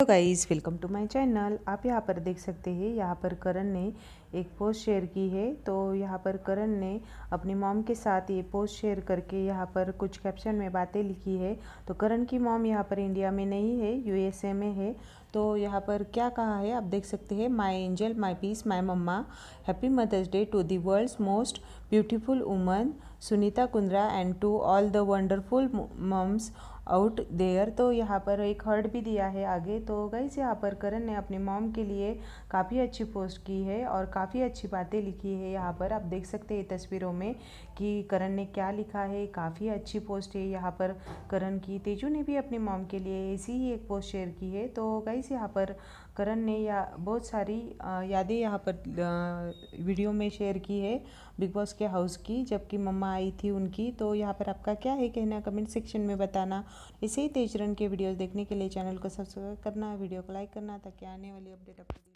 तो guys welcome to my channel आप यहाँ पर देख सकते हैं यहाँ पर करण ने एक पोस्ट शेयर की है तो यहाँ पर करण ने अपनी मॉम के साथ ये पोस्ट शेयर करके यहाँ पर कुछ कैप्शन में बातें लिखी है तो करण की मॉम यहाँ पर इंडिया में नहीं है यूएसए में है तो यहाँ पर क्या कहा है आप देख सकते हैं my angel my peace my mamma happy mother's day to the world's most beautiful woman Sunita Kundra and to all the wonderful mums out there तो यहाँ पर एक हर्ड भी दिया है आगे तो गई से यहाँ पर करण ने अपने मॉम के लिए काफ़ी अच्छी पोस्ट की है और काफ़ी अच्छी बातें लिखी है यहाँ पर आप देख सकते हैं तस्वीरों में कि करण ने क्या लिखा है काफ़ी अच्छी पोस्ट है यहाँ पर करण की तेजू ने भी अपने मॉम के लिए ऐसी ही एक पोस्ट शेयर की है तो गई गाइस यहाँ पर करण ने या बहुत सारी यादें यहाँ पर वीडियो में शेयर की है बिग बॉस के हाउस की जबकि मम्मा आई थी उनकी तो यहाँ पर आपका क्या है कहना कमेंट सेक्शन में बताना इसे ही के वीडियोस देखने के लिए चैनल को सब्सक्राइब करना वीडियो को लाइक करना ताकि आने वाली अपडेट अपडेट